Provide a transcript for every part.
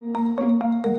Música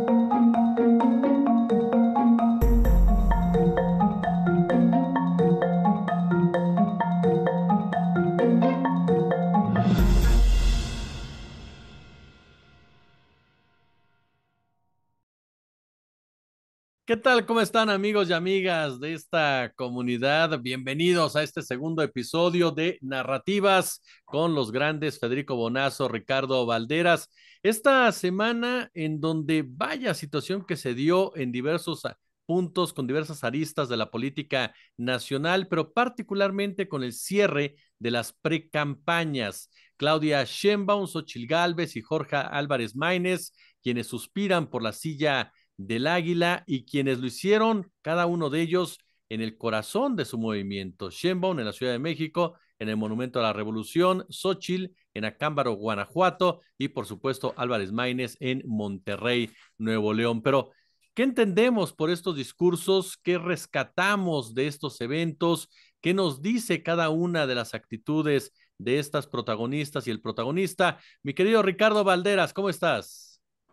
¿Qué tal? ¿Cómo están amigos y amigas de esta comunidad? Bienvenidos a este segundo episodio de Narrativas con los grandes Federico Bonazo, Ricardo Valderas. Esta semana en donde vaya situación que se dio en diversos puntos, con diversas aristas de la política nacional, pero particularmente con el cierre de las precampañas. Claudia Sheinbaum, Xochil Gálvez y Jorge Álvarez Maínez, quienes suspiran por la silla del Águila y quienes lo hicieron, cada uno de ellos en el corazón de su movimiento. Sheinbaum en la Ciudad de México, en el Monumento a la Revolución, Sochil en Acámbaro, Guanajuato y por supuesto Álvarez Maínez en Monterrey, Nuevo León. Pero, ¿qué entendemos por estos discursos? ¿Qué rescatamos de estos eventos? ¿Qué nos dice cada una de las actitudes de estas protagonistas y el protagonista? Mi querido Ricardo Valderas, ¿cómo estás?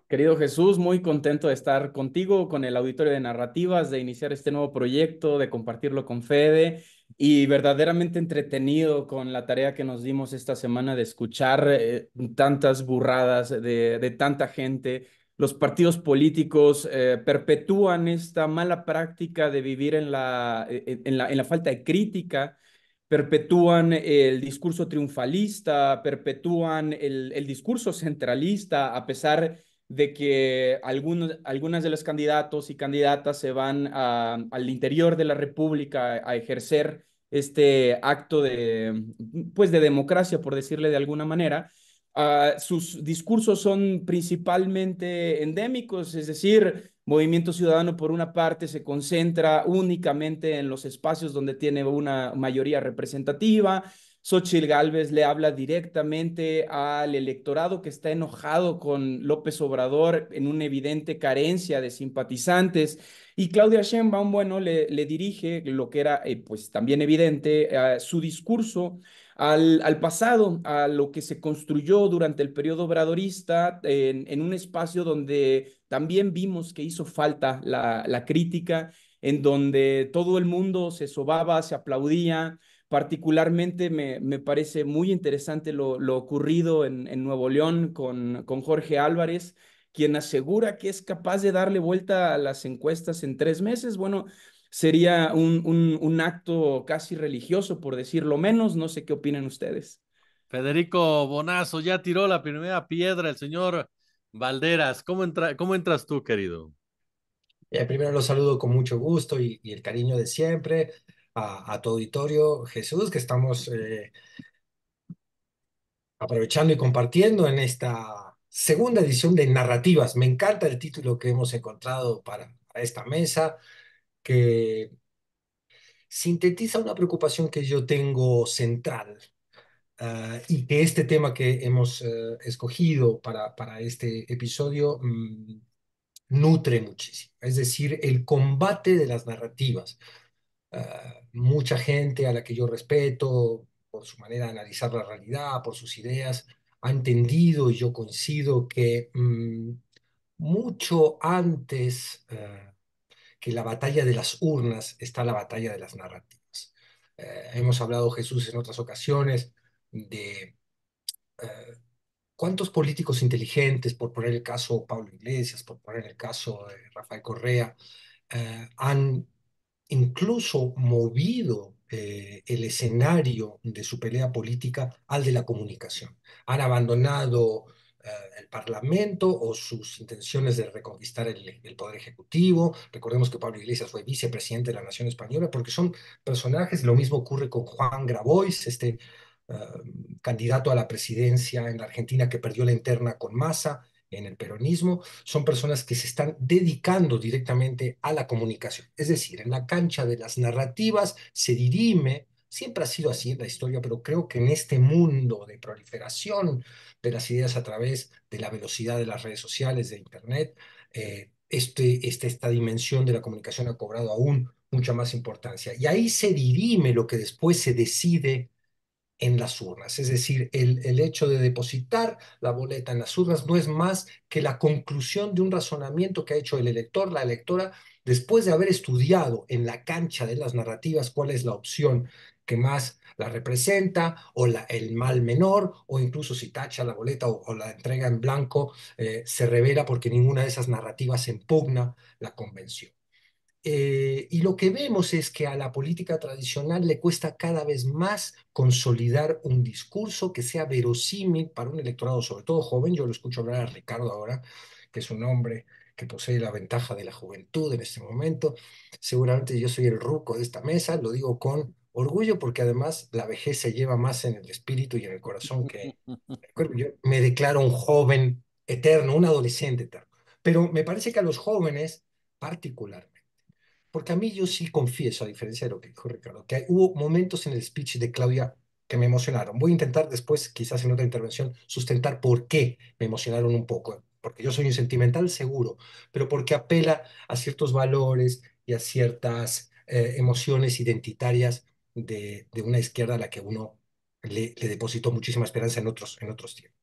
Querido Jesús, muy contento de estar contigo, con el auditorio de narrativas, de iniciar este nuevo proyecto, de compartirlo con Fede y verdaderamente entretenido con la tarea que nos dimos esta semana de escuchar eh, tantas burradas de, de, tanta gente. Los partidos políticos eh, perpetúan esta mala práctica de vivir en la, eh, en la, en la falta de crítica, perpetúan el discurso triunfalista, perpetúan el, el discurso centralista, a pesar de que algunos, algunas de los candidatos y candidatas se van al interior de la República a, ejercer este acto de, pues, de democracia, por decirle de alguna manera. Ah, sus discursos son principalmente endémicos, es decir, Movimiento Ciudadano por una parte se concentra únicamente en los espacios donde tiene una mayoría representativa, Xochitl Gálvez le habla directamente al electorado que está enojado con López Obrador en una evidente carencia de simpatizantes. Y Claudia Sheinbaum, bueno, le, dirige lo que era, eh, pues también evidente, eh, su discurso al, pasado, a lo que se construyó durante el periodo obradorista, en, un espacio donde también vimos que hizo falta la, la crítica, en donde todo el mundo se sobaba, se aplaudía, Particularmente me, parece muy interesante lo, ocurrido en, Nuevo León con, con Jorge Álvarez, quien asegura que es capaz de darle vuelta a las encuestas en tres meses. Bueno, sería un, un, acto casi religioso, por decirlo menos. No sé qué opinan ustedes. Federico Bonazo ya tiró la primera piedra, el señor Valderas. ¿Cómo, cómo entras tú, querido? Eh, primero los saludo con mucho gusto y, y el cariño de siempre a, tu auditorio, Jesús, que estamos eh, aprovechando y compartiendo en esta segunda edición de Narrativas. Me encanta el título que hemos encontrado para, esta mesa, que sintetiza una preocupación que yo tengo central ah, y que este tema que hemos eh, escogido para, para este episodio mm, nutre muchísimo, es decir, el combate de las narrativas, eh, mucha gente a la que yo respeto por su manera de analizar la realidad, por sus ideas, ha entendido y yo coincido que mm, mucho antes eh, que la batalla de las urnas está la batalla de las narrativas. Eh, hemos hablado, Jesús, en otras ocasiones de cuántos políticos inteligentes, por poner el caso Pablo Iglesias, por poner el caso de Rafael Correa, han incluso movido eh, el escenario de su pelea política al de la comunicación. Han abandonado eh, el Parlamento o sus intenciones de reconquistar el, Poder Ejecutivo. Recordemos que Pablo Iglesias fue vicepresidente de la Nación Española, porque son personajes, lo mismo ocurre con Juan Grabois, este eh, candidato a la presidencia en la Argentina que perdió la interna con Massa en el peronismo son personas que se están dedicando directamente a la comunicación. Es decir, en la cancha de las narrativas se dirime, siempre ha sido así en la historia, pero creo que en este mundo de proliferación de las ideas a través de la velocidad de las redes sociales, de Internet, eh, este, este, esta dimensión de la comunicación ha cobrado aún mucha más importancia. Y ahí se dirime lo que después se decide en las urnas. Es decir, el, hecho de depositar la boleta en las urnas no es más que la conclusión de un razonamiento que ha hecho el elector, la electora, después de haber estudiado en la cancha de las narrativas cuál es la opción que más la representa o la, el mal menor o incluso si tacha la boleta o, la entrega en blanco, eh, se revela porque ninguna de esas narrativas empugna la convención. Eh, y lo que vemos es que a la política tradicional le cuesta cada vez más consolidar un discurso que sea verosímil para un electorado, sobre todo joven. Yo lo escucho hablar a Ricardo ahora, que es un hombre que posee la ventaja de la juventud en este momento. Seguramente yo soy el ruco de esta mesa, lo digo con orgullo porque además la vejez se lleva más en el espíritu y en el corazón que Yo me declaro un joven eterno, un adolescente eterno. Pero me parece que a los jóvenes particularmente, porque a mí yo sí confieso, a diferencia de lo que dijo Ricardo, que hubo momentos en el speech de Claudia que me emocionaron. Voy a intentar después, quizás en otra intervención, sustentar por qué me emocionaron un poco. Porque yo soy un sentimental seguro, pero porque apela a ciertos valores y a ciertas eh, emociones identitarias de, una izquierda a la que uno le, le depositó muchísima esperanza en otros, en otros tiempos.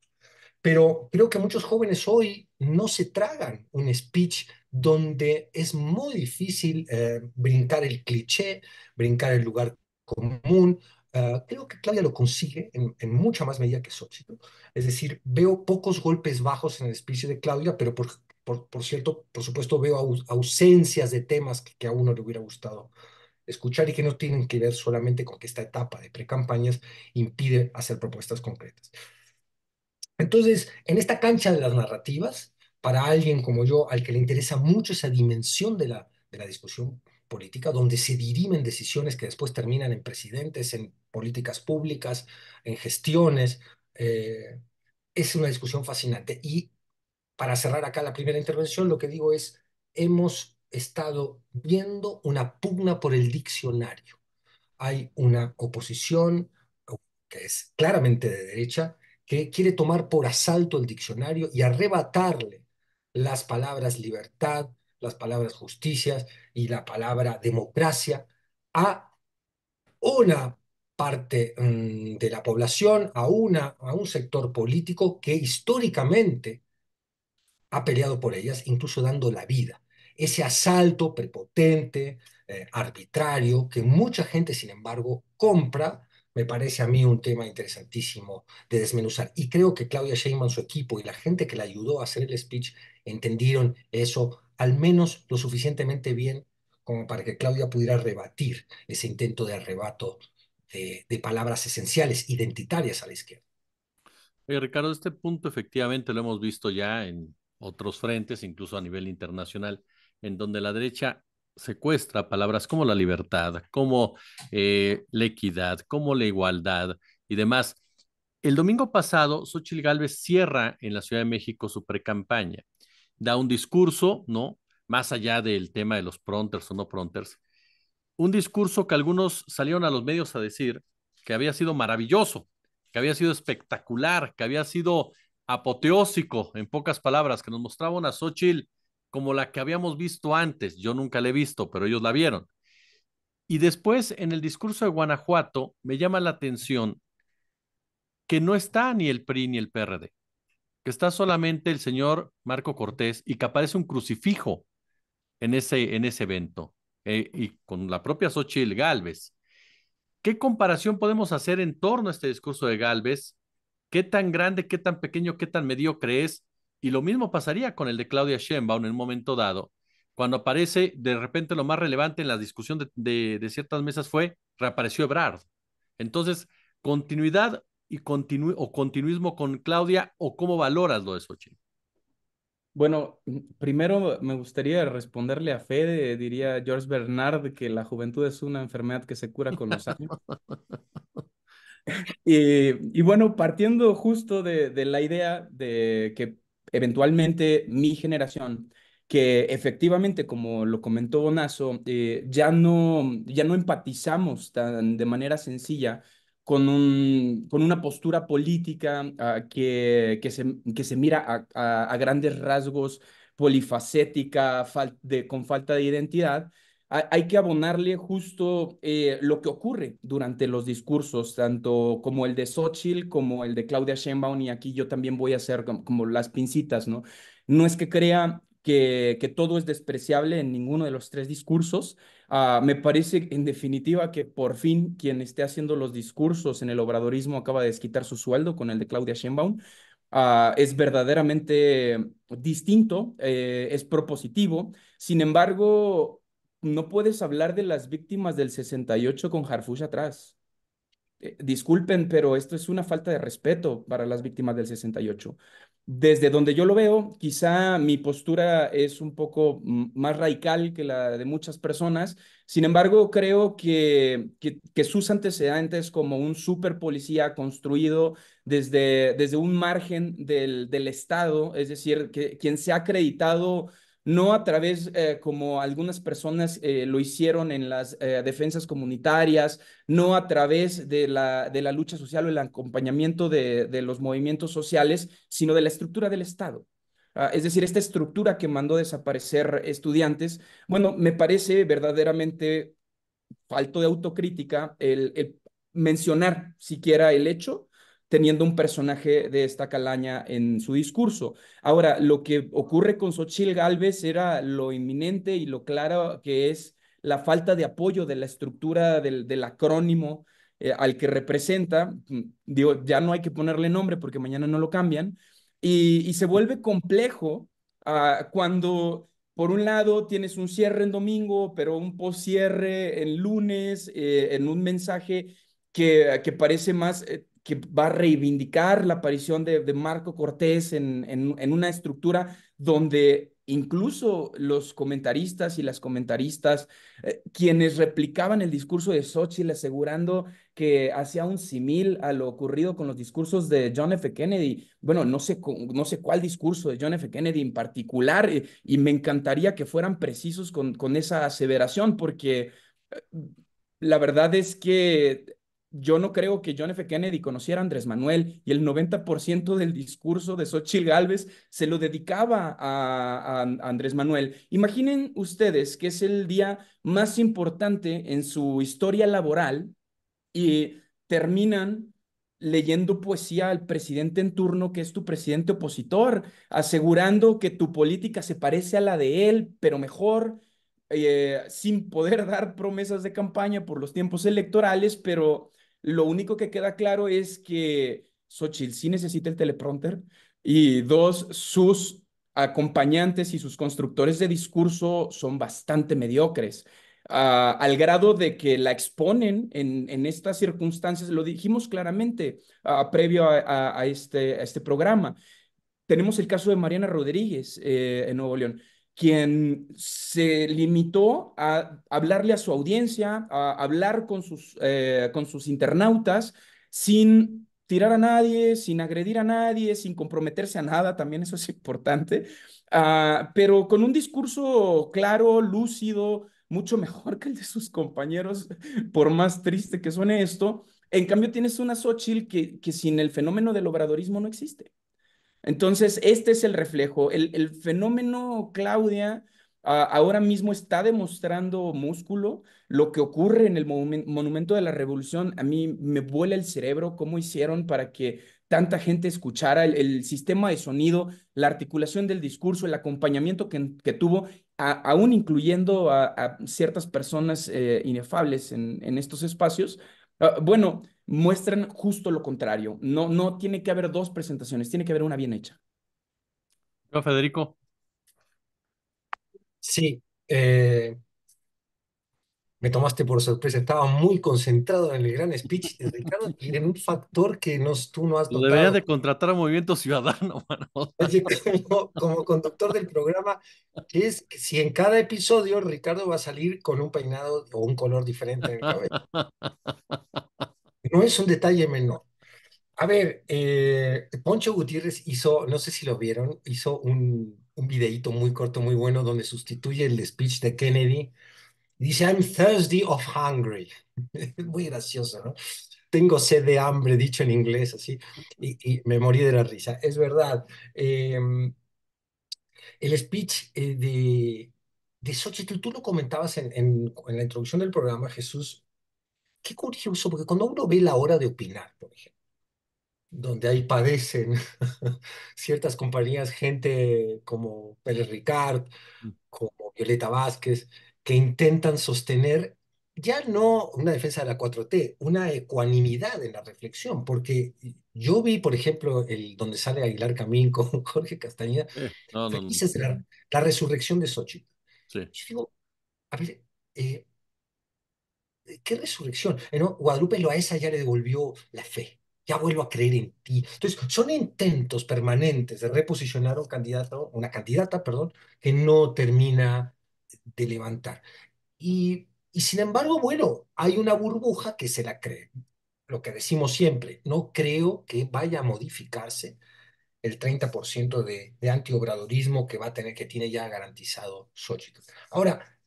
Pero creo que muchos jóvenes hoy no se tragan un speech donde es muy difícil eh, brincar el cliché, brincar el lugar común. Ah, creo que Claudia lo consigue en, mucha más medida que Xochitl. Es decir, veo pocos golpes bajos en el espíritu de Claudia, pero por, cierto, por supuesto, veo ausencias de temas que, que, a uno le hubiera gustado escuchar y que no tienen que ver solamente con que esta etapa de precampañas impide hacer propuestas concretas. Entonces, en esta cancha de las narrativas, para alguien como yo, al que le interesa mucho esa dimensión de la, de la discusión política, donde se dirimen decisiones que después terminan en presidentes, en políticas públicas, en gestiones, eh, es una discusión fascinante. Y para cerrar acá la primera intervención, lo que digo es, hemos estado viendo una pugna por el diccionario. Hay una oposición que es claramente de derecha, que quiere tomar por asalto el diccionario y arrebatarle las palabras libertad, las palabras justicia y la palabra democracia a una parte mm, de la población, a, una, a un sector político que históricamente ha peleado por ellas, incluso dando la vida. Ese asalto prepotente, eh, arbitrario, que mucha gente, sin embargo, compra, me parece a mí un tema interesantísimo de desmenuzar. Y creo que Claudia Sheinbaum, su equipo y la gente que la ayudó a hacer el speech entendieron eso al menos lo suficientemente bien como para que Claudia pudiera rebatir ese intento de arrebato de, palabras esenciales, identitarias a la izquierda. Oye, Ricardo, este punto efectivamente lo hemos visto ya en otros frentes, incluso a nivel internacional, en donde la derecha secuestra palabras como la libertad, como eh, la equidad, como la igualdad y demás. El domingo pasado, Xochitl Gálvez cierra en la Ciudad de México su precampaña da un discurso, ¿no? Más allá del tema de los pronters o no pronters, un discurso que algunos salieron a los medios a decir que había sido maravilloso, que había sido espectacular, que había sido apoteósico, en pocas palabras, que nos mostraba a Xochitl como la que habíamos visto antes. Yo nunca la he visto, pero ellos la vieron. Y después, en el discurso de Guanajuato, me llama la atención que no está ni el PRI ni el PRD que está solamente el señor Marco Cortés y que aparece un crucifijo en ese, en ese evento, eh, y con la propia Xochitl Galvez. ¿Qué comparación podemos hacer en torno a este discurso de Galvez? ¿Qué tan grande, qué tan pequeño, qué tan mediocre es? Y lo mismo pasaría con el de Claudia Sheinbaum en un momento dado, cuando aparece, de repente lo más relevante en la discusión de, de ciertas mesas fue, reapareció Ebrard. Entonces, continuidad y o continuismo con Claudia o cómo valoras lo de Sochi Bueno, primero me gustaría responderle a Fede, diría George Bernard, que la juventud es una enfermedad que se cura con los años. y, bueno, partiendo justo de, la idea de que eventualmente mi generación, que efectivamente, como lo comentó Bonazo, eh, ya, no, ya no empatizamos tan, de manera sencilla con, un, con una postura política ah, que, que, se, que se mira a, a, grandes rasgos, polifacética, de, con falta de identidad, hay que abonarle justo eh, lo que ocurre durante los discursos, tanto como el de Xochitl, como el de Claudia Sheinbaum, y aquí yo también voy a hacer como, como las pincitas, ¿no? No es que crea que, todo es despreciable en ninguno de los tres discursos. Ah, me parece, en definitiva, que por fin quien esté haciendo los discursos en el obradorismo acaba de desquitar su sueldo con el de Claudia Sheinbaum. Ah, es verdaderamente distinto, eh, es propositivo. Sin embargo, no puedes hablar de las víctimas del 68 con Harfush atrás. Eh, disculpen, pero esto es una falta de respeto para las víctimas del 68. Desde donde yo lo veo, quizá mi postura es un poco más radical que la de muchas personas. Sin embargo, creo que, que, sus antecedentes como un super policía construido desde, desde un margen del, del Estado, es decir, que quien se ha acreditado no a través eh, como algunas personas eh, lo hicieron en las eh, defensas comunitarias, no a través de la, de la lucha social o el acompañamiento de, de los movimientos sociales, sino de la estructura del Estado. Ah, es decir, esta estructura que mandó desaparecer estudiantes, bueno, me parece verdaderamente falto de autocrítica el mencionar siquiera el hecho teniendo un personaje de esta calaña en su discurso. Ahora, lo que ocurre con Sochil Galvez era lo inminente y lo claro que es la falta de apoyo de la estructura del, acrónimo eh, al que representa. Digo, ya no hay que ponerle nombre porque mañana no lo cambian. Y, se vuelve complejo ah, cuando, por un lado, tienes un cierre en domingo, pero un post-cierre en lunes, eh, en un mensaje que, que parece más... Eh, que va a reivindicar la aparición de, de Marco Cortés en, en, en, una estructura donde incluso los comentaristas y las comentaristas, eh, quienes replicaban el discurso de Xochitl asegurando que hacía un simil a lo ocurrido con los discursos de John F. Kennedy. Bueno, no sé, no sé cuál discurso de John F. Kennedy en particular eh, y, me encantaría que fueran precisos con, con esa aseveración porque... Eh, la verdad es que yo no creo que John F. Kennedy conociera a Andrés Manuel y el 90% del discurso de Xochitl Gálvez se lo dedicaba a, Andrés Manuel. Imaginen ustedes que es el día más importante en su historia laboral y terminan leyendo poesía al presidente en turno, que es tu presidente opositor, asegurando que tu política se parece a la de él, pero mejor, eh, sin poder dar promesas de campaña por los tiempos electorales, pero lo único que queda claro es que Xochitl sí necesita el teleprompter y dos, sus acompañantes y sus constructores de discurso son bastante mediocres. Ah, al grado de que la exponen en, estas circunstancias, lo dijimos claramente ah, previo este, a, este, programa. Tenemos el caso de Mariana Rodríguez eh, en Nuevo León quien se limitó a hablarle a su audiencia, a hablar con sus, eh, con sus internautas sin tirar a nadie, sin agredir a nadie, sin comprometerse a nada, también eso es importante, ah, pero con un discurso claro, lúcido, mucho mejor que el de sus compañeros, por más triste que suene esto. En cambio, tienes una Xochitl que, que sin el fenómeno del obradorismo no existe. Entonces, este es el reflejo. El, fenómeno Claudia ahora mismo está demostrando músculo. Lo que ocurre en el Monumento de la Revolución, a mí me vuela el cerebro cómo hicieron para que tanta gente escuchara el, sistema de sonido, la articulación del discurso, el acompañamiento que, tuvo, aún incluyendo a, ciertas personas eh, inefables en, en estos espacios. Ah, bueno, muestran justo lo contrario. No, no tiene que haber dos presentaciones, tiene que haber una bien hecha. no Federico. Sí, eh, me tomaste por sorpresa. Estaba muy concentrado en el gran speech de Ricardo y en un factor que tú no has notado. Lo deberías de contratar a Movimiento Ciudadano, Como, conductor del programa, es que si en cada episodio Ricardo va a salir con un peinado o un color diferente No es un detalle menor. A ver, eh, Poncho Gutiérrez hizo, no sé si lo vieron, hizo un, videíto muy corto, muy bueno, donde sustituye el speech de Kennedy. dice, I'm thirsty of hungry. muy gracioso, ¿no? Tengo sed de hambre, dicho en inglés, así. Y, me morí de la risa. Es verdad. Em, el speech eh, de, de tú lo comentabas en la introducción del programa, Jesús, Qué curioso, porque cuando uno ve la hora de opinar, por ejemplo, donde ahí padecen ciertas compañías, gente como Pérez Ricard, mm. como Violeta Vázquez, que intentan sostener ya no una defensa de la 4T, una ecuanimidad en la reflexión, porque yo vi, por ejemplo, el donde sale Aguilar Camín con Jorge Castañeda, La, resurrección de Xochitl. Sí. Yo digo, a ver, eh, ¿qué resurrección? Eh, ¿No? Guadalupe Loaesa ya le devolvió la fe. Ya vuelvo a creer en ti. Entonces, son intentos permanentes de reposicionar un candidato, una candidata, perdón, que no termina de levantar. Y, sin embargo, bueno, hay una burbuja que se la cree. Lo que decimos siempre, no creo que vaya a modificarse el 30% de, de antiobradorismo que va a tener, que tiene ya garantizado Xochitl. Ahora,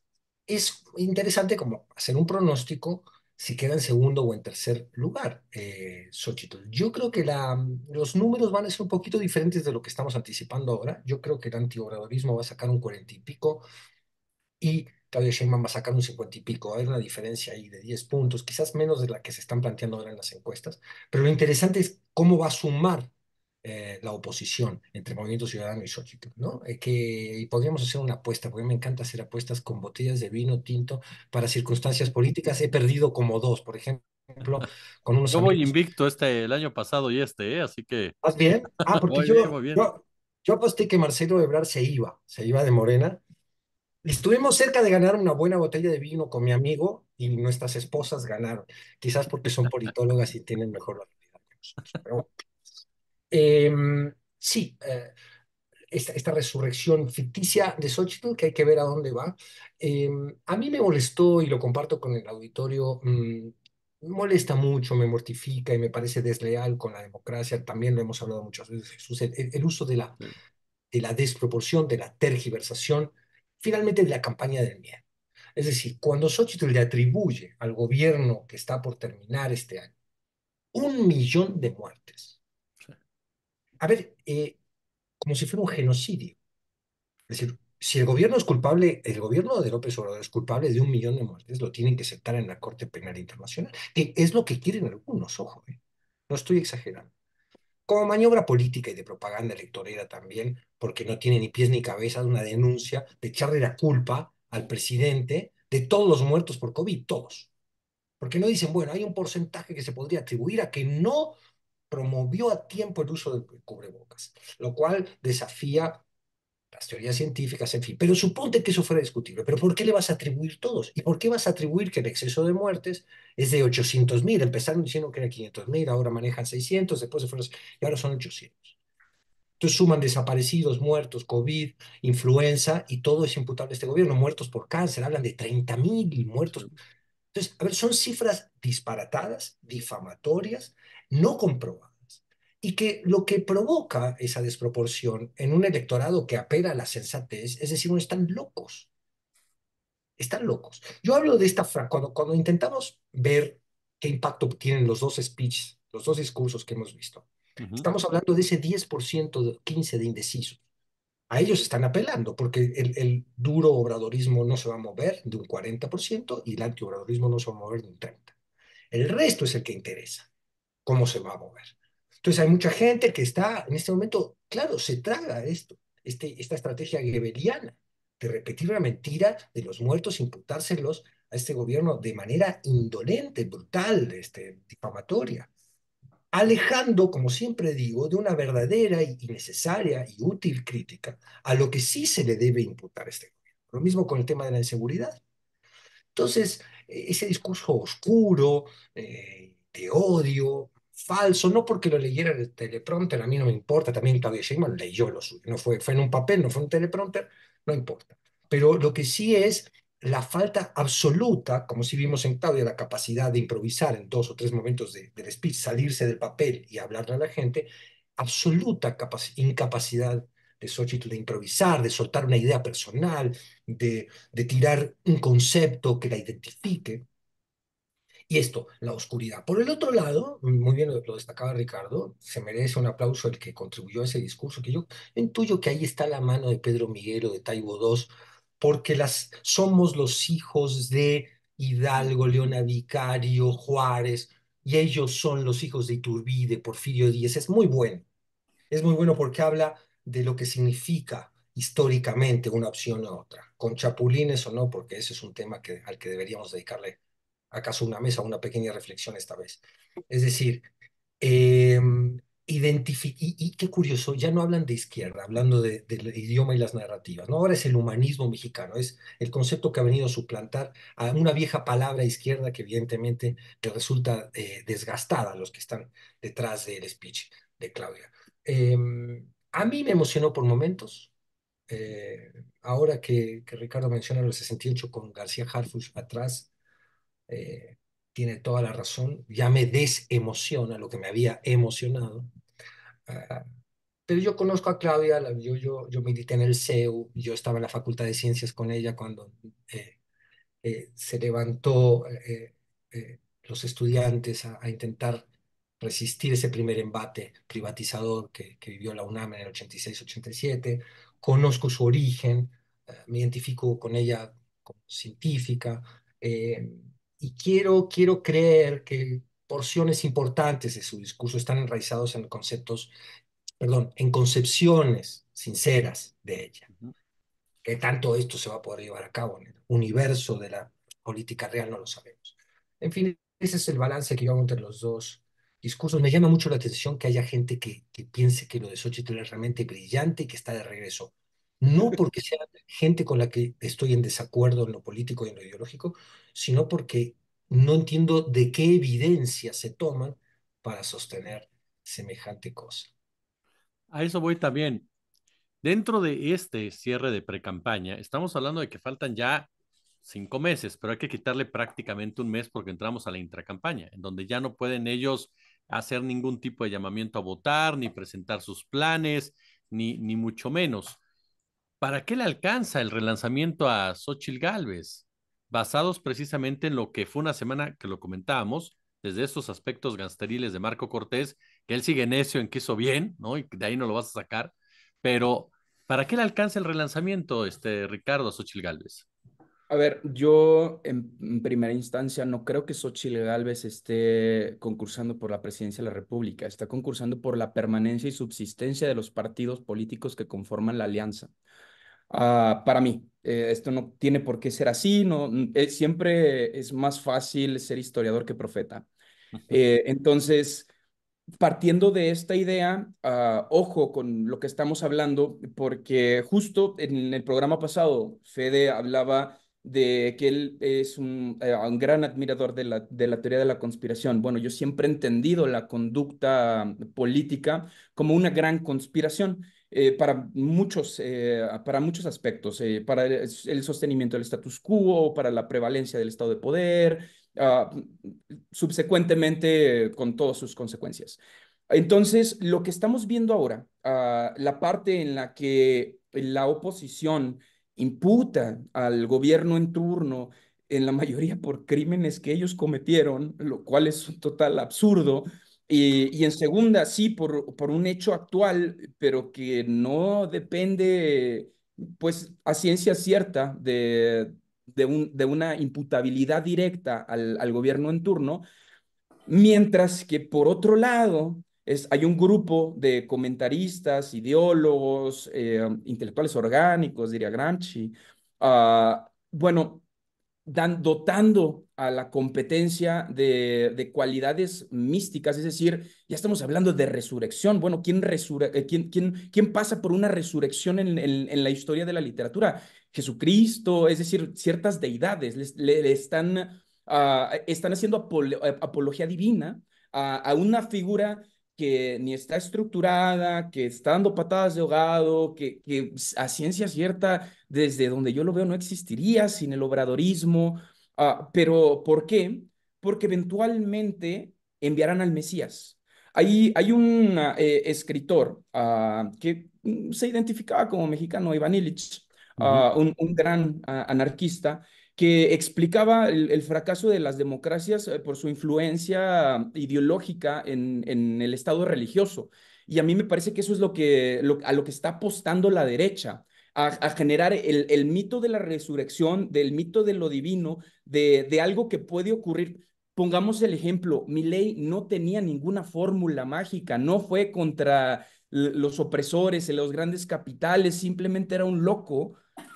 es interesante como hacer un pronóstico si queda en segundo o en tercer lugar, eh, Xochitl. Yo creo que la, los números van a ser un poquito diferentes de lo que estamos anticipando ahora. Yo creo que el antiobradorismo va a sacar un cuarenta y pico y Claudia Sheinbaum va a sacar un cincuenta y pico. Hay una diferencia ahí de diez puntos, quizás menos de la que se están planteando ahora en las encuestas. Pero lo interesante es cómo va a sumar eh, la oposición entre Movimiento Ciudadano y Xochitl, ¿no? Eh, y que podríamos hacer una apuesta, porque me encanta hacer apuestas con botellas de vino tinto para circunstancias políticas. He perdido como dos, por ejemplo, con unos. Yo invicto este el año pasado y este, ¿eh? así que. ¿Más bien? Ah, porque yo, yo, aposté que Marcelo Ebrard se iba, se iba de Morena. Estuvimos cerca de ganar una buena botella de vino con mi amigo y nuestras esposas ganaron, quizás porque son politólogas y tienen mejor la que nosotros. Em, sí, eh, esta, resurrección ficticia de Xochitl, que hay que ver a dónde va. Em, a mí me molestó, y lo comparto con el auditorio, mmm, molesta mucho, me mortifica y me parece desleal con la democracia. También lo hemos hablado muchas veces, Jesús, el, uso de la, de la desproporción, de la tergiversación, finalmente de la campaña del miedo. Es decir, cuando Xochitl le atribuye al gobierno que está por terminar este año un millón de muertes, a ver, eh, como si fuera un genocidio. Es decir, si el gobierno es culpable, el gobierno de López Obrador es culpable de un millón de muertes, lo tienen que aceptar en la Corte Penal Internacional, que es lo que quieren algunos, ojo, eh. no estoy exagerando. Como maniobra política y de propaganda electorera también, porque no tiene ni pies ni cabeza de una denuncia de echarle la culpa al presidente de todos los muertos por COVID, todos. Porque no dicen, bueno, hay un porcentaje que se podría atribuir a que no promovió a tiempo el uso de cubrebocas, lo cual desafía las teorías científicas, en fin. Pero suponte que eso fuera discutible. ¿Pero por qué le vas a atribuir todos? ¿Y por qué vas a atribuir que el exceso de muertes es de 800.000? Empezaron diciendo que era 500.000, ahora manejan 600, después se fueron, y ahora son 800. Entonces suman desaparecidos, muertos, COVID, influenza, y todo es imputable a este gobierno. Muertos por cáncer, hablan de 30.000 muertos. Entonces, a ver, son cifras disparatadas, difamatorias, no comprobadas y que lo que provoca esa desproporción en un electorado que apela a la sensatez, es decir, no están locos. Están locos. Yo hablo de esta frase, cuando, intentamos ver qué impacto tienen los dos speeches, los dos discursos que hemos visto, estamos hablando de ese 10%, 15% de indecisos a ellos están apelando, porque el, el, duro obradorismo no se va a mover de un 40% y el antiobradorismo no se va a mover de un 30%. El resto es el que interesa cómo se va a mover. Entonces hay mucha gente que está en este momento, claro, se traga esto, este, esta estrategia gebeliana de repetir la mentira de los muertos, imputárselos a este gobierno de manera indolente, brutal, este, difamatoria, alejando, como siempre digo, de una verdadera y necesaria y útil crítica a lo que sí se le debe imputar a este gobierno. Lo mismo con el tema de la inseguridad. Entonces, e-, ese discurso oscuro, eh, de odio, falso, no porque lo leyera el teleprompter, a mí no me importa, también Claudia Sheinbaum leyó lo suyo, no fue, fue en un papel, no fue un teleprompter, no importa. Pero lo que sí es la falta absoluta, como si vimos en Claudia, la capacidad de improvisar en dos o tres momentos de, del speech, salirse del papel y hablarle a la gente, absoluta incapacidad de Xochitl de improvisar, de soltar una idea personal, de tirar un concepto que la identifique esto, la oscuridad. Por el otro lado, muy bien lo destacaba Ricardo, se merece un aplauso el que contribuyó a ese discurso, que yo intuyo que ahí está la mano de Pedro Miguel de Taibo II, porque las, somos los hijos de Hidalgo, Leona Vicario, Juárez, y ellos son los hijos de Iturbide, Porfirio Díez. Es muy bueno. Es muy bueno porque habla de lo que significa históricamente una opción o otra, con chapulines o no, porque ese es un tema que, al que deberíamos dedicarle acaso una mesa, una pequeña reflexión esta vez. Es decir, eh, y, qué curioso, ya no hablan de izquierda, hablando del idioma y las narrativas, ¿no? Ahora es el humanismo mexicano, es el concepto que ha venido a suplantar a una vieja palabra izquierda que evidentemente le resulta eh, desgastada a los que están detrás del speech de Claudia. Em, a mí me emocionó por momentos. Eh, ahora que, que, Ricardo menciona los 68 con García Harfuch atrás, eh, tiene toda la razón, ya me desemociona lo que me había emocionado. Ah, pero yo conozco a Claudia, yo, yo, yo milité en el CEU, yo estaba en la Facultad de Ciencias con ella cuando eh, eh, se levantó los estudiantes a, intentar resistir ese primer embate privatizador que, vivió la UNAM en el 86-87. Conozco su origen, ah, me identifico con ella como científica y quiero, quiero creer que porciones importantes de su discurso están enraizados en conceptos, perdón, en concepciones sinceras de ella. ¿Qué tanto esto se va a poder llevar a cabo en el universo de la política real? No lo sabemos. En fin, ese es el balance que yo hago entre los dos discursos. Me llama mucho la atención que haya gente que, que piense que lo de Xochitl es realmente brillante y que está de regreso no porque sea gente con la que estoy en desacuerdo en lo político y en lo ideológico, sino porque no entiendo de qué evidencia se toman para sostener semejante cosa. A eso voy también. Dentro de este cierre de precampaña, estamos hablando de que faltan ya cinco meses, pero hay que quitarle prácticamente un mes porque entramos a la intracampaña, en donde ya no pueden ellos hacer ningún tipo de llamamiento a votar, ni presentar sus planes, ni, ni mucho menos. ¿para qué le alcanza el relanzamiento a Xochitl Galvez? Basados precisamente en lo que fue una semana que lo comentábamos, desde estos aspectos gasteriles de Marco Cortés, que él sigue necio en que hizo bien, ¿no? Y de ahí no lo vas a sacar. Pero, ¿para qué le alcanza el relanzamiento, este, Ricardo, a Xochitl Galvez? A ver, yo en, primera instancia no creo que Xochitl Gálvez esté concursando por la presidencia de la República, está concursando por la permanencia y subsistencia de los partidos políticos que conforman la alianza. Ah, para mí. Eh, esto no tiene por qué ser así, no, mm, eh, siempre es más fácil ser historiador que profeta. Eh, entonces, partiendo de esta idea, ah, ojo con lo que estamos hablando, porque justo en el programa pasado, Fede hablaba de que él es un, gran admirador de la, teoría de la conspiración. Bueno, yo siempre he entendido la conducta política como una gran conspiración. Eh, para, muchos, eh, para muchos aspectos, eh, para el, sostenimiento del status quo, para la prevalencia del estado de poder, ah, subsecuentemente con todas sus consecuencias. Entonces, lo que estamos viendo ahora, ah, la parte en la que la oposición imputa al gobierno en turno, en la mayoría por crímenes que ellos cometieron, lo cual es un total absurdo, eh, y en segunda, sí, por, por un hecho actual, pero que no depende, pues, a ciencia cierta de, un, de una imputabilidad directa al, gobierno en turno, mientras que por otro lado es, hay un grupo de comentaristas, ideólogos, eh, intelectuales orgánicos, diría Gramsci, ah, bueno, dotando a la competencia de, cualidades místicas, es decir, ya estamos hablando de resurrección. Bueno, ¿quién, eh, quién, quién, quién pasa por una resurrección en, la historia de la literatura? Jesucristo, es decir, ciertas deidades le, están, ah, están haciendo eh, apología divina a, a una figura que ni está estructurada, que está dando patadas de ahogado, que, que a ciencia cierta, desde donde yo lo veo, no existiría sin el obradorismo. Ah, pero ¿por qué? Porque eventualmente enviarán al Mesías. Hay, hay un ah, eh, escritor ah, que mm, se identificaba como mexicano, Ivan Illich, un, un, gran anarquista, que explicaba el, fracaso de las democracias eh, por su influencia ideológica en, el Estado religioso. Y a mí me parece que eso es lo que, a lo que está apostando la derecha. A, generar el, mito de la resurrección, del mito de lo divino, de, algo que puede ocurrir. Pongamos el ejemplo, mi ley no tenía ninguna fórmula mágica, no fue contra los opresores, los grandes capitales, simplemente era un loco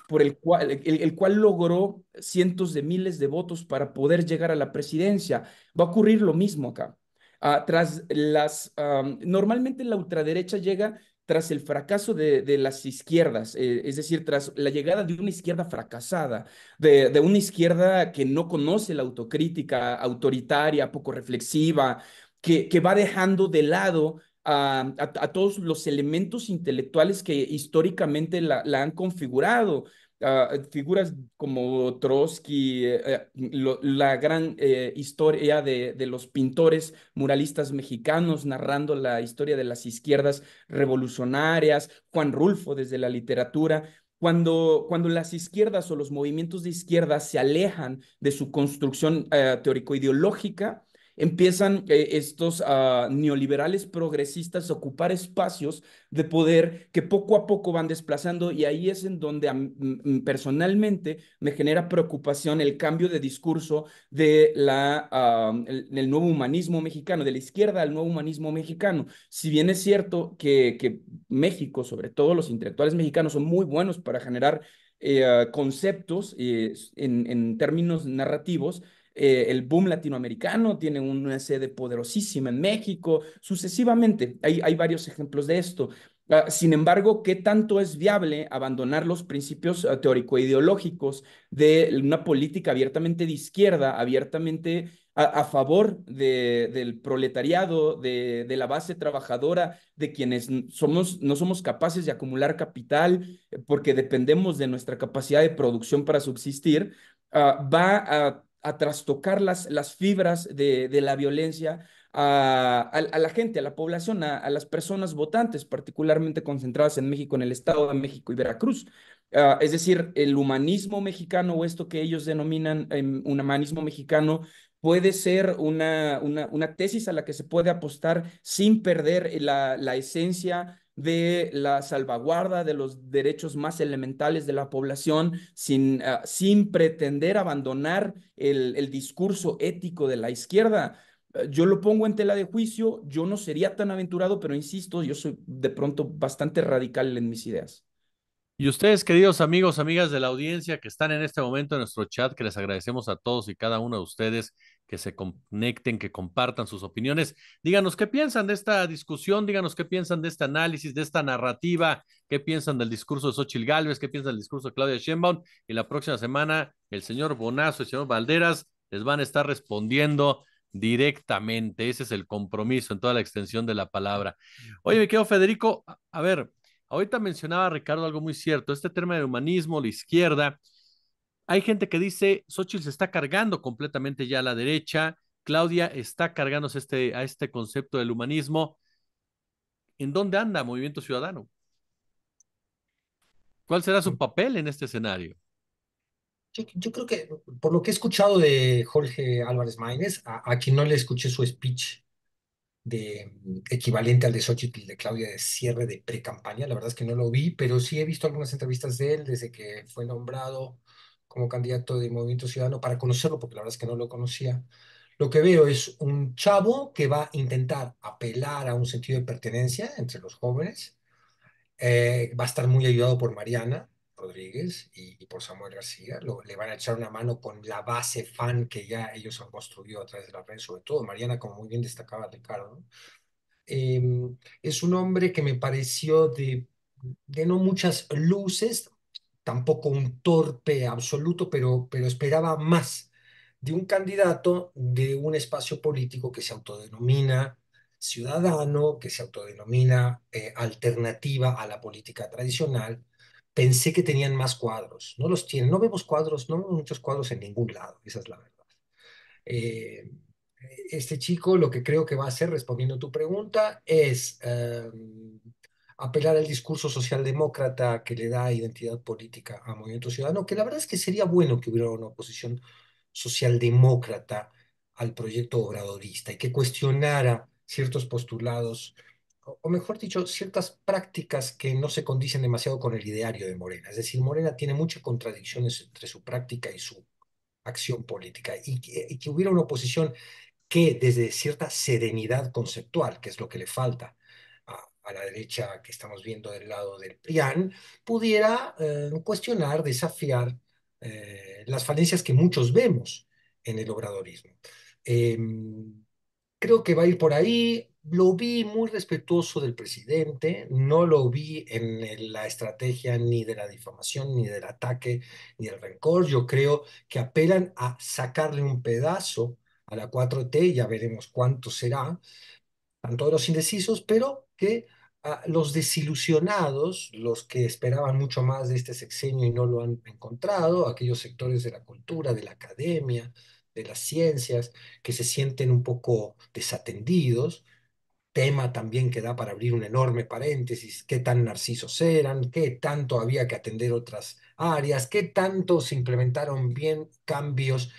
por el cual, el, cual logró cientos de miles de votos para poder llegar a la presidencia. Va a ocurrir lo mismo acá. Ah, tras las, normalmente la ultraderecha llega tras el fracaso de, las izquierdas, eh, es decir, tras la llegada de una izquierda fracasada, de, una izquierda que no conoce la autocrítica, autoritaria, poco reflexiva, que va dejando de lado a, todos los elementos intelectuales que históricamente la, han configurado. Ah, figuras como Trotsky, eh, eh, la gran eh, historia de, los pintores muralistas mexicanos narrando la historia de las izquierdas revolucionarias, Juan Rulfo desde la literatura. Cuando, cuando las izquierdas o los movimientos de izquierda se alejan de su construcción teórico-ideológica, empiezan eh, estos ah, neoliberales progresistas a ocupar espacios de poder que poco a poco van desplazando y ahí es en donde personalmente me genera preocupación el cambio de discurso de la, ah, del nuevo humanismo mexicano, de la izquierda al nuevo humanismo mexicano. Si bien es cierto que, México, sobre todo los intelectuales mexicanos, son muy buenos para generar eh, conceptos eh, en términos narrativos, eh, el boom latinoamericano, tiene una sede poderosísima en México, sucesivamente. Hay, hay varios ejemplos de esto. Ah, sin embargo, ¿qué tanto es viable abandonar los principios ah, teórico-ideológicos de una política abiertamente de izquierda, abiertamente a, favor del proletariado, de, la base trabajadora, de quienes somos, no somos capaces de acumular capital eh, porque dependemos de nuestra capacidad de producción para subsistir? Ah, va a a trastocar las, las fibras de, la violencia a, la gente, a la población, a, las personas votantes, particularmente concentradas en México, en el Estado de México y Veracruz. Ah, es decir, el humanismo mexicano o esto que ellos denominan un em, humanismo mexicano puede ser una, una, tesis a la que se puede apostar sin perder la, la esencia de la salvaguarda de los derechos más elementales de la población, sin, ah, sin pretender abandonar el, el discurso ético de la izquierda. Ah, yo lo pongo en tela de juicio, yo no sería tan aventurado, pero insisto, yo soy de pronto bastante radical en mis ideas. Y ustedes, queridos amigos, amigas de la audiencia que están en este momento en nuestro chat, que les agradecemos a todos y cada uno de ustedes que se conecten, que compartan sus opiniones. Díganos qué piensan de esta discusión, díganos qué piensan de este análisis, de esta narrativa, qué piensan del discurso de Xochitl Gálvez, qué piensan del discurso de Claudia Sheinbaum. Y la próxima semana el señor Bonazo y el señor Valderas les van a estar respondiendo directamente. Ese es el compromiso en toda la extensión de la palabra. Oye, me quedo Federico, a ver, ahorita mencionaba Ricardo algo muy cierto, este tema del humanismo, la izquierda, hay gente que dice, Xochitl se está cargando completamente ya a la derecha, Claudia está cargándose este, a este concepto del humanismo. ¿En dónde anda Movimiento Ciudadano? ¿Cuál será su mm. papel en este escenario? Yo, creo que, por lo que he escuchado de Jorge Álvarez Maínez, a, quien no le escuché su speech de equivalente al de Xochitl de Claudia de cierre de pre-campaña, la verdad es que no lo vi, pero sí he visto algunas entrevistas de él desde que fue nombrado como candidato de Movimiento Ciudadano para conocerlo, porque la verdad es que no lo conocía. Lo que veo es un chavo que va a intentar apelar a un sentido de pertenencia entre los jóvenes. Eh, va a estar muy ayudado por Mariana Rodríguez y, por Samuel García. le van a echar una mano con la base fan que ya ellos han construido a través de la red, sobre todo Mariana, como muy bien destacaba Ricardo. Em, es un hombre que me pareció de, de no muchas luces, tampoco un torpe absoluto, pero, pero esperaba más de un candidato de un espacio político que se autodenomina ciudadano, que se autodenomina eh, alternativa a la política tradicional. Pensé que tenían más cuadros, no los tienen, no vemos cuadros, no vemos muchos cuadros en ningún lado, esa es la verdad. Eh, este chico lo que creo que va a hacer, respondiendo a tu pregunta, es em, apelar al discurso socialdemócrata que le da identidad política a Movimiento Ciudadano, que la verdad es que sería bueno que hubiera una oposición socialdemócrata al proyecto obradorista y que cuestionara ciertos postulados, o mejor dicho, ciertas prácticas que no se condicen demasiado con el ideario de Morena. Es decir, Morena tiene muchas contradicciones entre su práctica y su acción política y que, hubiera una oposición que desde cierta serenidad conceptual, que es lo que le falta, a la derecha que estamos viendo del lado del PRIAN, pudiera eh, cuestionar, desafiar eh, las falencias que muchos vemos en el obradorismo. Em, creo que va a ir por ahí. Lo vi muy respetuoso del presidente, no lo vi en la estrategia ni de la difamación, ni del ataque, ni del rencor. Yo creo que apelan a sacarle un pedazo a la 4T, ya veremos cuánto será, tanto de los indecisos, pero que Ah, los desilusionados, los que esperaban mucho más de este sexenio y no lo han encontrado, aquellos sectores de la cultura, de la academia, de las ciencias, que se sienten un poco desatendidos, tema también que da para abrir un enorme paréntesis, qué tan narcisos eran, qué tanto había que atender otras áreas, qué tanto se implementaron bien cambios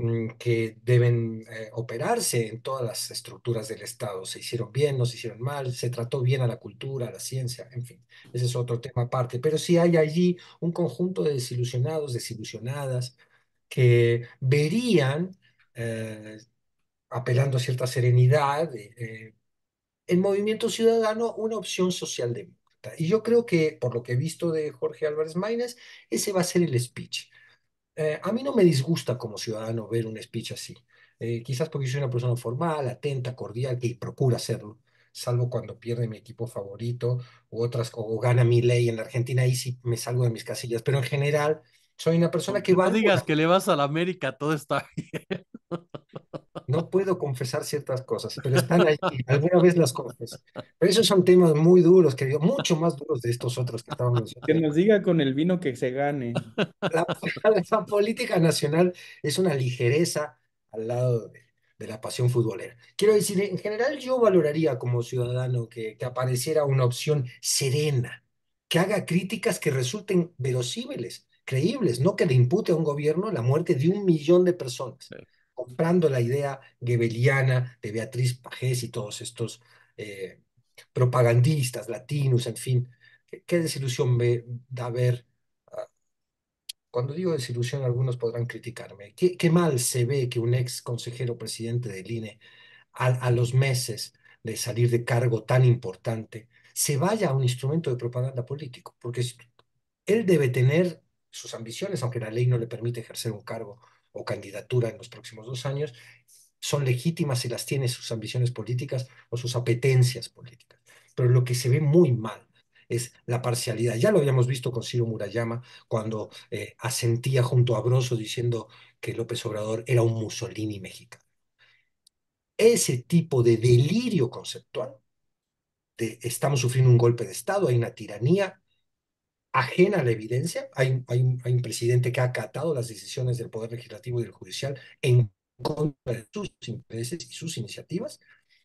Mm, que deben eh, operarse en todas las estructuras del Estado. Se hicieron bien, no se hicieron mal, se trató bien a la cultura, a la ciencia, en fin, ese es otro tema aparte. Pero sí hay allí un conjunto de desilusionados, desilusionadas, que verían, eh, apelando a cierta serenidad, el eh, movimiento ciudadano una opción socialdemócrata. Y yo creo que, por lo que he visto de Jorge Álvarez Maínez, ese va a ser el speech eh, a mí no me disgusta como ciudadano ver un speech así. Eh, quizás porque soy una persona formal, atenta, cordial, que procura hacerlo, salvo cuando pierde mi equipo favorito u otras, o gana mi ley en la Argentina, ahí sí me salgo de mis casillas, pero en general soy una persona que va... No digas que le vas a la América, todo está bien no puedo confesar ciertas cosas, pero están ahí, alguna vez las confeso. Pero esos son temas muy duros, querido, mucho más duros de estos otros que estábamos Que nos diga con el vino que se gane. La, política nacional es una ligereza al lado de, la pasión futbolera. Quiero decir, en general yo valoraría como ciudadano que, apareciera una opción serena, que haga críticas que resulten verosímiles, creíbles, no que le impute a un gobierno la muerte de un millón de personas comprando la idea gebeliana de Beatriz Pajés y todos estos eh, propagandistas latinos, en fin. Qué, desilusión me da ver. Ah, cuando digo desilusión, algunos podrán criticarme. Qué, mal se ve que un ex consejero presidente del INE, a, los meses de salir de cargo tan importante, se vaya a un instrumento de propaganda político, porque él debe tener sus ambiciones, aunque la ley no le permite ejercer un cargo, o candidatura en los próximos dos años, son legítimas si las tiene sus ambiciones políticas o sus apetencias políticas. Pero lo que se ve muy mal es la parcialidad. Ya lo habíamos visto con Ciro Murayama cuando eh, asentía junto a Broso diciendo que López Obrador era un Mussolini mexicano. Ese tipo de delirio conceptual de estamos sufriendo un golpe de Estado, hay una tiranía, ajena a la evidencia. Hay, hay, un, presidente que ha acatado las decisiones del Poder Legislativo y del Judicial en contra de sus intereses y sus iniciativas.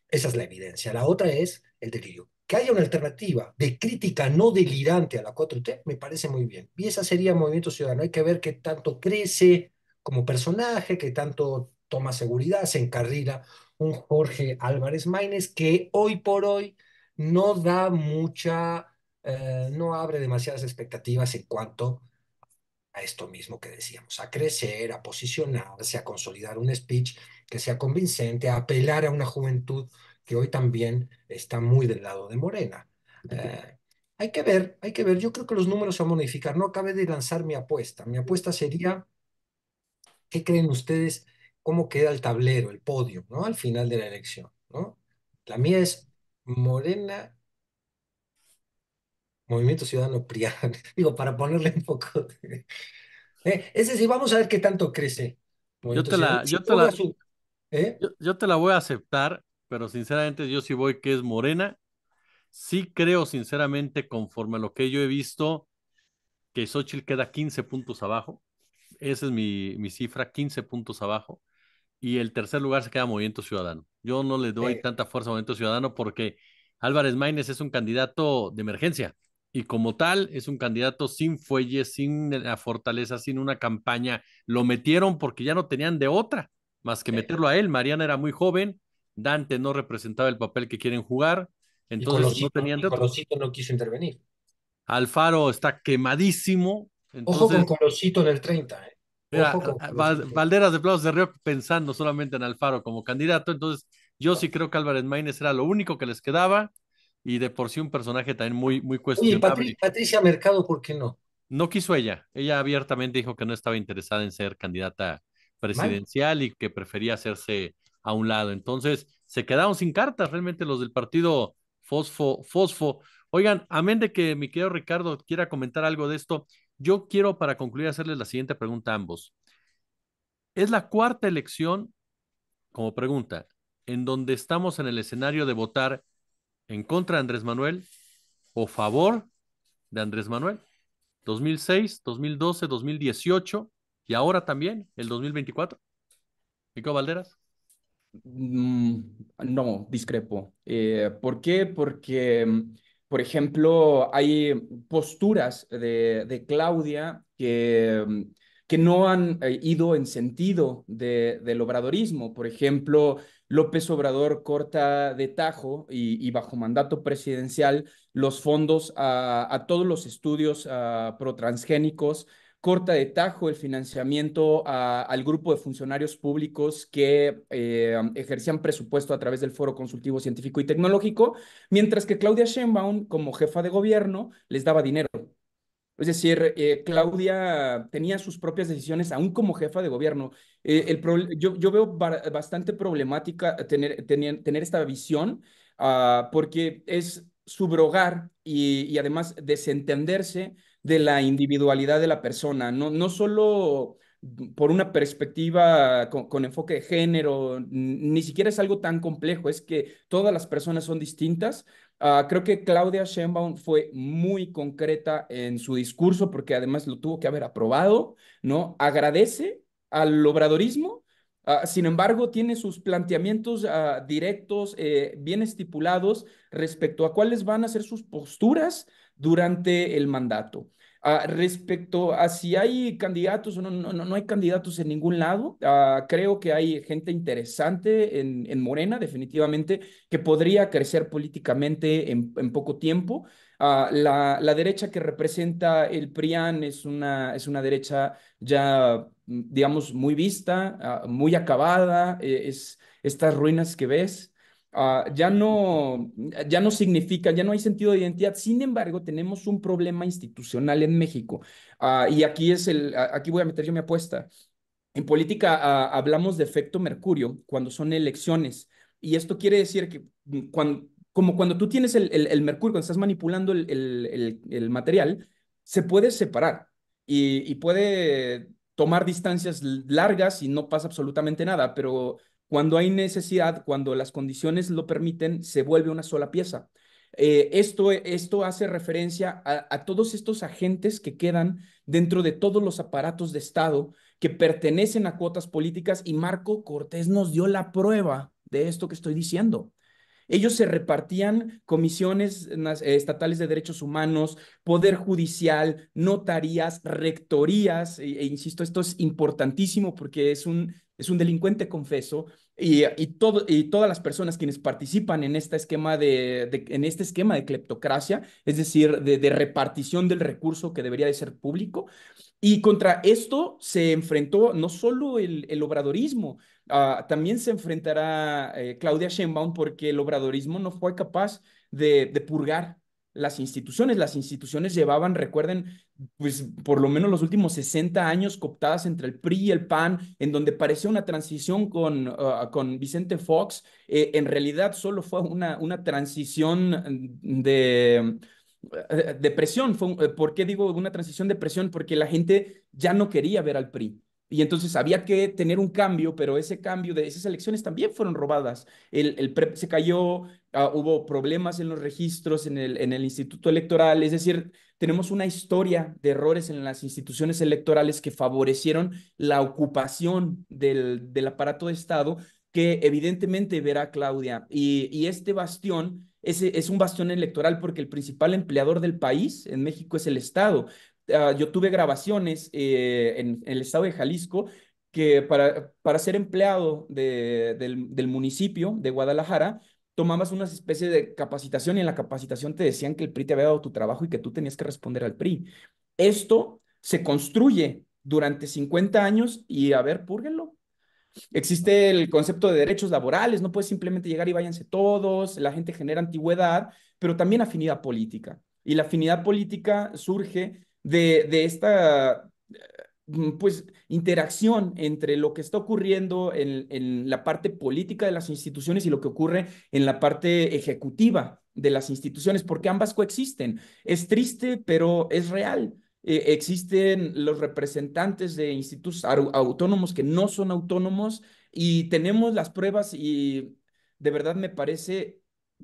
Esa es la evidencia. La otra es el delirio. Que haya una alternativa de crítica no delirante a la 4T me parece muy bien. Y esa sería Movimiento Ciudadano. Hay que ver qué tanto crece como personaje, que tanto toma seguridad, se encarrila un Jorge Álvarez Maínez que hoy por hoy no da mucha eh, no abre demasiadas expectativas en cuanto a esto mismo que decíamos, a crecer, a posicionarse, a consolidar un speech que sea convincente, a apelar a una juventud que hoy también está muy del lado de Morena. Eh, hay que ver, hay que ver, yo creo que los números se van a modificar, no acabé de lanzar mi apuesta, mi apuesta sería, ¿qué creen ustedes? ¿Cómo queda el tablero, el podio, ¿no? Al final de la elección, ¿no? La mía es Morena Movimiento Ciudadano PRIAN, digo, para ponerle un poco eh, Ese sí Es decir, vamos a ver qué tanto crece. Yo te, la, ¿eh? yo, te la, voy a aceptar, pero sinceramente yo sí voy que es Morena. Sí creo sinceramente, conforme a lo que yo he visto, que Xochitl queda 15 puntos abajo. Esa es mi, mi cifra, 15 puntos abajo. Y el tercer lugar se queda Movimiento Ciudadano. Yo no le doy eh. tanta fuerza a Movimiento Ciudadano porque Álvarez Maínez es un candidato de emergencia y como tal es un candidato sin fuelle, sin eh, la fortaleza, sin una campaña. Lo metieron porque ya no tenían de otra más que meterlo a él. Mariana era muy joven, Dante no representaba el papel que quieren jugar, entonces no tenían de Colosito no quiso intervenir. Alfaro está quemadísimo. Ojo con Colosito en el 30. ¿eh? eh Valderas de Plaza de Río pensando solamente en Alfaro como candidato, entonces yo sí creo que Álvarez Maínez era lo único que les quedaba y de por sí un personaje también muy, muy cuestionable. Patricia Mercado, ¿por qué no? No quiso ella. Ella abiertamente dijo que no estaba interesada en ser candidata presidencial y que prefería hacerse a un lado. Entonces, se quedaron sin cartas realmente los del partido Fosfo. Fosfo. Oigan, amén de que mi querido Ricardo quiera comentar algo de esto, yo quiero para concluir hacerles la siguiente pregunta a ambos. Es la cuarta elección, como pregunta, en donde estamos en el escenario de votar en contra de Andrés Manuel o favor de Andrés Manuel. 2006, 2012, 2018 y ahora también el 2024. Nico Valderas. Mm, no, discrepo. Eh, ¿Por qué? Porque, por ejemplo, hay posturas de, Claudia que, que no han eh, ido en sentido del obradorismo. Por ejemplo, López Obrador corta de tajo y, bajo mandato presidencial los fondos a, todos los estudios protransgénicos, corta de tajo el financiamiento al grupo de funcionarios públicos que eh, ejercían presupuesto a través del Foro Consultivo Científico y Tecnológico, mientras que Claudia Sheinbaum, como jefa de gobierno, les daba dinero es decir, eh, Claudia tenía sus propias decisiones, aún como jefa de gobierno. Eh, yo, veo bastante problemática tener, esta visión ah, porque es subrogar y, además desentenderse de la individualidad de la persona, no, no solo por una perspectiva con, enfoque de género, ni siquiera es algo tan complejo, es que todas las personas son distintas, Ah, creo que Claudia Sheinbaum fue muy concreta en su discurso porque además lo tuvo que haber aprobado, ¿no? Agradece al obradorismo, ah, sin embargo, tiene sus planteamientos ah, directos, eh, bien estipulados respecto a cuáles van a ser sus posturas durante el mandato. Ah, respecto a si hay candidatos o no, no, no hay candidatos en ningún lado, ah, creo que hay gente interesante en, Morena, definitivamente, que podría crecer políticamente en, poco tiempo. Ah, la, derecha que representa el PRIAN es una, es una derecha ya, mm, digamos, muy vista, muy acabada, eh, es estas ruinas que ves, Ah, ya, no, ya no significa, ya no hay sentido de identidad. Sin embargo, tenemos un problema institucional en México. Ah, y aquí, es el, aquí voy a meter yo mi apuesta. En política ah, hablamos de efecto mercurio cuando son elecciones. Y esto quiere decir que mm, cuando, como cuando tú tienes el, mercurio, cuando estás manipulando el, material, se puede separar y, y puede tomar distancias largas y no pasa absolutamente nada, pero cuando hay necesidad, cuando las condiciones lo permiten, se vuelve una sola pieza. Eh, esto, esto hace referencia a, todos estos agentes que quedan dentro de todos los aparatos de Estado que pertenecen a cuotas políticas y Marco Cortés nos dio la prueba de esto que estoy diciendo. Ellos se repartían comisiones estatales de derechos humanos, poder judicial, notarías, rectorías. e, e insisto, esto es importantísimo porque es un es un delincuente confeso y, todo, y todas las personas quienes participan en, este esquema de, en este esquema de cleptocracia, es decir, de, repartición del recurso que debería de ser público. Y contra esto se enfrentó no solo el, obradorismo, ah, también se enfrentará eh, Claudia Sheinbaum porque el obradorismo no fue capaz de, de purgar las instituciones. Las instituciones llevaban, recuerden, pues por lo menos los últimos 60 años cooptadas entre el PRI y el PAN, en donde parecía una transición con, ah, con Vicente Fox. Eh, en realidad solo fue una, una transición de eh, presión. Fue, eh, ¿Por qué digo una transición de presión? Porque la gente ya no quería ver al PRI. Y entonces había que tener un cambio, pero ese cambio de esas elecciones también fueron robadas. El, se cayó, ah, hubo problemas en los registros, en el, en el Instituto Electoral. Es decir, tenemos una historia de errores en las instituciones electorales que favorecieron la ocupación del, del aparato de Estado que evidentemente verá Claudia. Y, este bastión es un bastión electoral porque el principal empleador del país en México es el Estado, Ah, yo tuve grabaciones eh, en, el estado de Jalisco que para, para ser empleado del, del municipio de Guadalajara, tomabas una especie de capacitación y en la capacitación te decían que el PRI te había dado tu trabajo y que tú tenías que responder al PRI. Esto se construye durante 50 años y a ver, púrguenlo. Existe el concepto de derechos laborales, no puedes simplemente llegar y váyanse todos, la gente genera antigüedad, pero también afinidad política. Y la afinidad política surge de, esta mm, pues interacción entre lo que está ocurriendo en, en, la parte política de las instituciones y lo que ocurre en la parte ejecutiva de las instituciones, porque ambas coexisten. Es triste, pero es real. Eh, existen los representantes de institutos autónomos que no son autónomos y tenemos las pruebas y de verdad me parece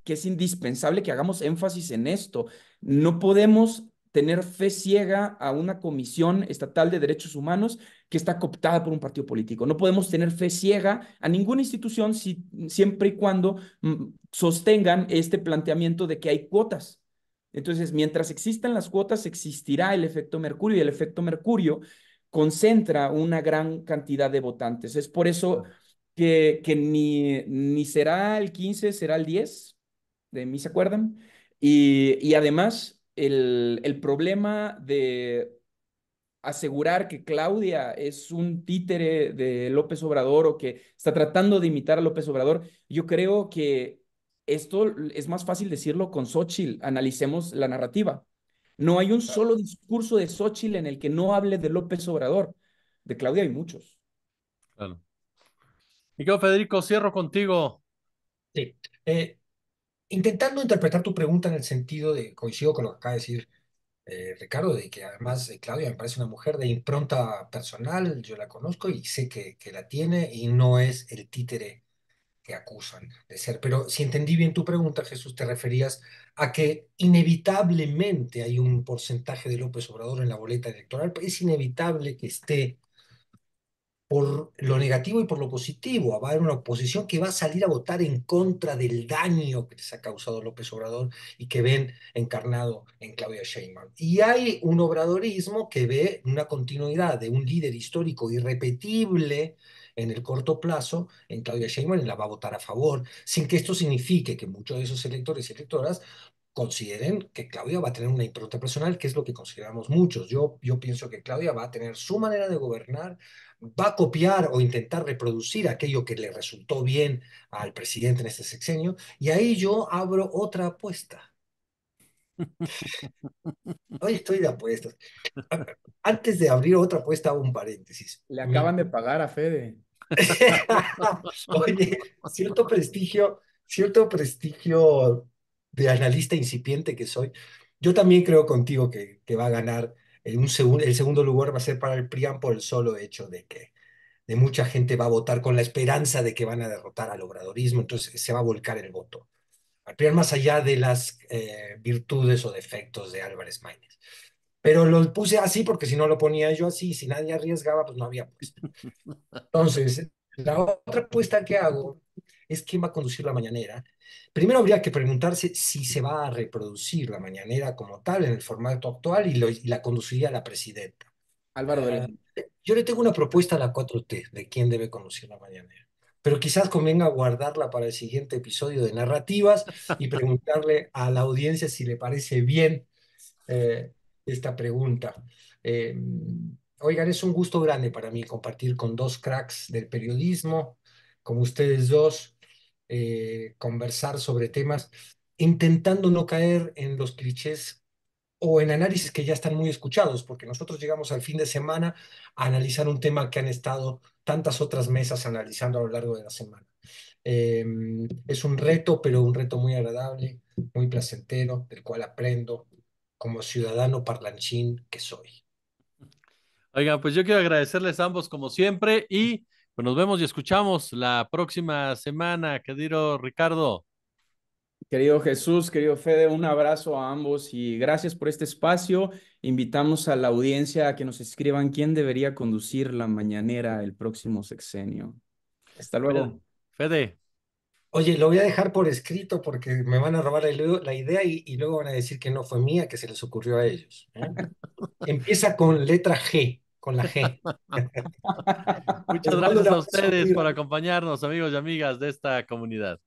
que es indispensable que hagamos énfasis en esto. No podemos tener fe ciega a una comisión estatal de derechos humanos que está cooptada por un partido político. No podemos tener fe ciega a ninguna institución si, siempre y cuando mm, sostengan este planteamiento de que hay cuotas. Entonces, mientras existan las cuotas, existirá el efecto mercurio y el efecto mercurio concentra una gran cantidad de votantes. Es por eso que, que ni, ni será el 15, será el 10, de mí se acuerdan. Y, y además, el, problema de asegurar que Claudia es un títere de López Obrador o que está tratando de imitar a López Obrador, yo creo que esto es más fácil decirlo con Xochitl. Analicemos la narrativa. No hay un solo discurso de Xochitl en el que no hable de López Obrador. De Claudia hay muchos. Claro. Miguel Federico, cierro contigo. Sí. Eh, intentando interpretar tu pregunta en el sentido de, coincido con lo que acaba de decir eh, Ricardo, de que además eh, Claudia me parece una mujer de impronta personal, yo la conozco y sé que, que la tiene y no es el títere que acusan de ser. Pero si entendí bien tu pregunta, Jesús, te referías a que inevitablemente hay un porcentaje de López Obrador en la boleta electoral, es inevitable que esté por lo negativo y por lo positivo. Va a haber una oposición que va a salir a votar en contra del daño que les ha causado López Obrador y que ven encarnado en Claudia Sheinbaum. Y hay un obradorismo que ve una continuidad de un líder histórico irrepetible en el corto plazo en Claudia Sheinbaum la va a votar a favor, sin que esto signifique que muchos de esos electores y electoras consideren que Claudia va a tener una impronta personal, que es lo que consideramos muchos. Yo, yo pienso que Claudia va a tener su manera de gobernar, va a copiar o intentar reproducir aquello que le resultó bien al presidente en este sexenio, y ahí yo abro otra apuesta. Hoy estoy de apuestas. Antes de abrir otra apuesta, un paréntesis. Le acaban de pagar a Fede. Oye, cierto prestigio, cierto prestigio de analista incipiente que soy, yo también creo contigo que, que va a ganar el, un el segundo lugar, va a ser para el PRIAM por el solo hecho de que de mucha gente va a votar con la esperanza de que van a derrotar al obradorismo, entonces se va a volcar el voto. Al PRIAM más allá de las eh, virtudes o defectos de Álvarez Maínez. Pero lo puse así porque si no lo ponía yo así, si nadie arriesgaba, pues no había puesto. Entonces, la otra apuesta que hago es quién va a conducir la mañanera. Primero habría que preguntarse si se va a reproducir la mañanera como tal en el formato actual y, la conduciría la presidenta. Álvaro ah, Yo le tengo una propuesta a la 4T de quién debe conducir la mañanera. Pero quizás convenga guardarla para el siguiente episodio de narrativas y preguntarle a la audiencia si le parece bien eh, esta pregunta. Eh, oigan, es un gusto grande para mí compartir con dos cracks del periodismo, como ustedes dos, eh, conversar sobre temas, intentando no caer en los clichés o en análisis que ya están muy escuchados, porque nosotros llegamos al fin de semana a analizar un tema que han estado tantas otras mesas analizando a lo largo de la semana. Em, es un reto, pero un reto muy agradable, muy placentero, del cual aprendo como ciudadano parlanchín que soy. oiga pues yo quiero agradecerles a ambos como siempre y pues nos vemos y escuchamos la próxima semana, querido Ricardo. Querido Jesús, querido Fede, un abrazo a ambos y gracias por este espacio. Invitamos a la audiencia a que nos escriban quién debería conducir la mañanera el próximo sexenio. Hasta luego. Fede. Oye, lo voy a dejar por escrito porque me van a robar la idea y, luego van a decir que no fue mía, que se les ocurrió a ellos. ¿eh? Empieza con letra G con la G. Muchas gracias a ustedes por acompañarnos, amigos y amigas de esta comunidad.